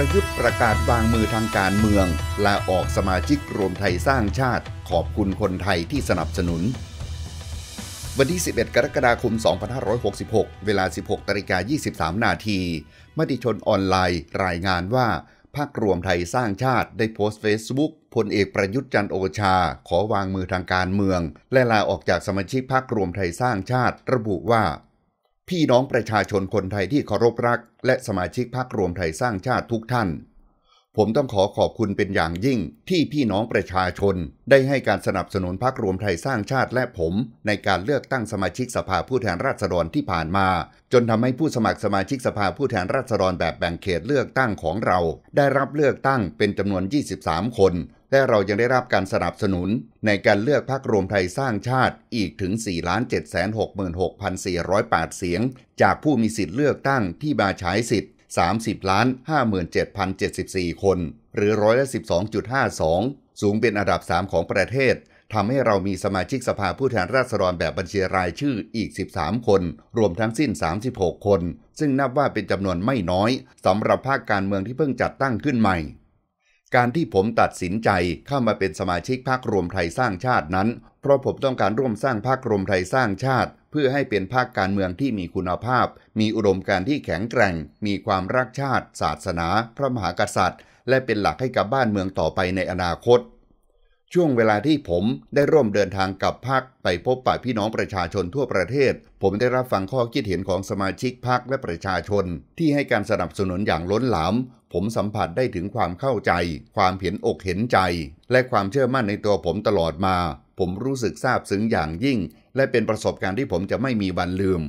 ประยุทธ์ประกาศวางมือทางการเมือง ลาออกสมาชิกรวมไทยสร้างชาติ ขอบคุณคนไทยที่สนับสนุนวันที่ 11 กรกฎาคม 2566 เวลา 16ตริกา23 นาทีมติชนออนไลน์รายงานว่าพรกครวมไทยสร้างชาติได้โพสต์เฟซบุ๊กพลเอกประยุทธ์จันโอชา ขอวางมือทางการเมือง และลาออกจากสมาชิกพักรวมไทยสร้างชาติ ระบุว่าพี่น้องประชาชนคนไทยที่เคารพรัก และสมาชิกพรรครวมไทยสร้างชาติทุกท่าน ผมต้องขอขอบคุณเป็นอย่างยิ่ง ที่พี่น้องประชาชนได้ให้การสนับสนุนพรรครวมไทยสร้างชาติและผม ในการเลือกตั้งสมาชิกสภาผู้แทนราษฎรที่ผ่านมา จนทำให้ผู้สมัครสมาชิกสภาผู้แทนราษฎรแบบแบ่งเขตเลือกตั้งของเรา ได้รับเลือกตั้งเป็นจำนวน23คนและเรายังได้รับการสนับสนุน ในการเลือกพรรครวมไทยสร้างชาติอีกถึง 4,766,408 เสียง จากผู้มีสิทธิ์เลือกตั้งที่มาใช้สิทธิ์ 30 57,074 คน หรือร้อยละ12.52 สูงเป็นอันดับ 3 ของประเทศทำให้เรามีสมาชิกสภาผู้แทนราษฎรแบบบัญชีรายชื่ออีก 13 คน รวมทั้งสิ้น 36 คน ซึ่งนับว่าเป็นจำนวนไม่น้อยสำหรับภาคการเมืองที่เพิ่งจัดตั้งขึ้นใหม่การที่ผมตัดสินใจเข้ามาเป็นสมาชิกพรรครวมไทยสร้างชาตินั้น เพราะผมต้องการร่วมสร้างพรรครวมไทยสร้างชาติ เพื่อให้เป็นพรรคการเมืองที่มีคุณภาพ มีอุดมการณ์ที่แข็งแกร่ง มีความรักชาติ ศาสนา พระมหากษัตริย์ และเป็นหลักให้กับบ้านเมืองต่อไปในอนาคต ช่วงเวลาที่ผมได้ร่วมเดินทางกับพรรคไปพบปะพี่น้องประชาชนทั่วประเทศ ผมได้รับฟังข้อคิดเห็นของสมาชิกพรรคและประชาชน ที่ให้การสนับสนุนอย่างล้นหลามผมสัมผัสได้ถึงความเข้าใจ ความเห็นอกเห็นใจ และความเชื่อมั่นในตัวผมตลอดมา ผมรู้สึกซาบซึ้งอย่างยิ่ง และเป็นประสบการณ์ที่ผมจะไม่มีวันลืม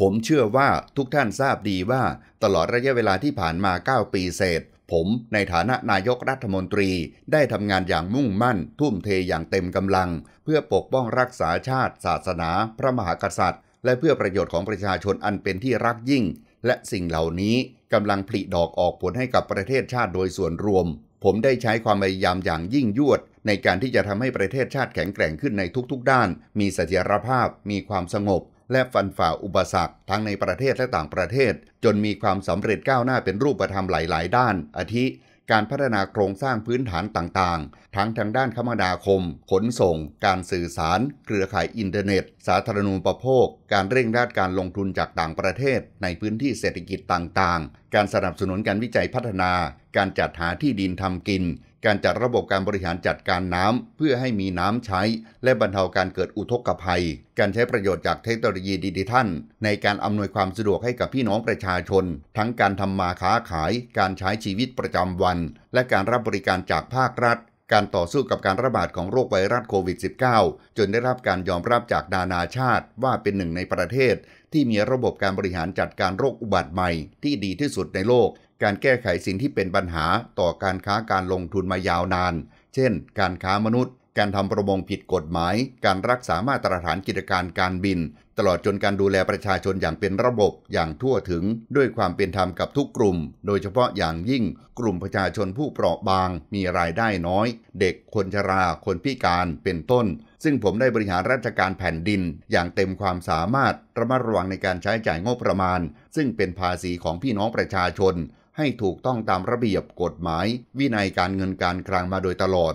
ผมเชื่อว่าทุกท่านทราบดีว่า ตลอดระยะเวลาที่ผ่านมา9ปีเศษ ผมในฐานะนายกรัฐมนตรี ได้ทำงานอย่างมุ่งมั่น ทุ่มเทอย่างเต็มกำลัง เพื่อปกป้องรักษาชาติ ศาสนา พระมหากษัตริย์ และเพื่อประโยชน์ของประชาชนอันเป็นที่รักยิ่ง และสิ่งเหล่านี้กำลังผลิดอกออกผลให้กับประเทศชาติโดยส่วนรวม ผมได้ใช้ความพยายามอย่างยิ่งยวดในการที่จะทำให้ประเทศชาติแข็งแกร่งขึ้นในทุกๆ ด้าน มีเสถียรภาพ มีความสงบ และฟันฝ่าอุปสรรคทั้งในประเทศและต่างประเทศ จนมีความสำเร็จก้าวหน้าเป็นรูปธรรมหลายๆด้าน อาทิการพัฒนาโครงสร้างพื้นฐานต่าง ๆ ทั้งทางด้านคมนาคม ขนส่ง การสื่อสาร เครือข่ายอินเทอร์เน็ต สาธารณูปโภค การเร่งรัดการลงทุนจากต่างประเทศในพื้นที่เศรษฐกิจต่างๆ การสนับสนุนการวิจัยพัฒนาการจัดหาที่ดินทำกินการจัดระบบการบริหารจัดการน้ำเพื่อให้มีน้ำใช้และบรรเทาการเกิดอุทกภัย การใช้ประโยชน์จากเทคโนโลยีดิจิทัลในการอำนวยความสะดวกให้กับพี่น้องประชาชน ทั้งการทำมาค้าขาย การใช้ชีวิตประจำวัน และการรับบริการจากภาครัฐการต่อสู้กับการระบาดของโรคไวรัสโควิด -19 จนได้รับการยอมรับจากนานาชาติว่าเป็นหนึ่งในประเทศที่มีระบบการบริหารจัดการโรคอุบัติใหม่ที่ดีที่สุดในโลกการแก้ไขสิ่งที่เป็นปัญหาต่อการค้าการลงทุนมายาวนาน เช่น การค้ามนุษย์ การทำประมงผิดกฎหมาย การรักษามาตรฐานกิจการการบิน ตลอดจนการดูแลประชาชนอย่างเป็นระบบอย่างทั่วถึงด้วยความเป็นธรรมกับทุกกลุ่ม โดยเฉพาะอย่างยิ่งกลุ่มประชาชนผู้เปราะบาง มีรายได้น้อย เด็กคนชรา คนพิการ เป็นต้น ซึ่งผมได้บริหารราชการแผ่นดินอย่างเต็มความสามารถระมัดระวังในการใช้จ่ายงบประมาณซึ่งเป็นภาษีของพี่น้องประชาชนให้ถูกต้องตามระเบียบกฎหมาย วินัยการเงินการคลังมาโดยตลอด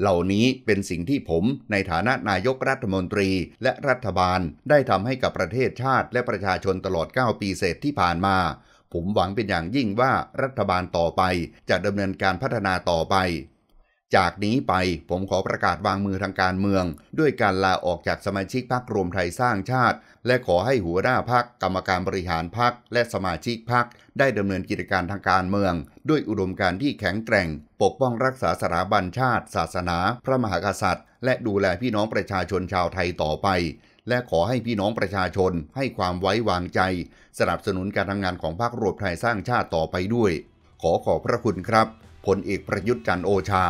เหล่านี้เป็นสิ่งที่ผมในฐานะนายกรัฐมนตรีและรัฐบาลได้ทำให้กับประเทศชาติ และประชาชนตลอด 9 ปีเศษที่ผ่านมา ผมหวังเป็นอย่างยิ่งว่ารัฐบาลต่อไป จะดำเนินการพัฒนาต่อไปจากนี้ไปผมขอประกาศวางมือทางการเมือง ด้วยการลาออกจากสมาชิกพรรครวมไทยสร้างชาติ และขอให้หัวหน้าพัก กรรมการบริหารพัก และสมาชิกพักได้ดำเนินกิจการทางการเมือง ด้วยอุดมการที่แข็งแกร่ง ปกป้องรักษาสถาบันชาติ ศาสนา พระมหากษัตริย์ และดูแลพี่น้องประชาชนชาวไทยต่อไป และขอให้พี่น้องประชาชน ให้ความไว้วางใจ สนับสนุนการทำงานของพรรครวมไทยสร้างชาติต่อไปด้วย ขอขอบพระคุณครับผลเอกประยุทธ์จันโอชา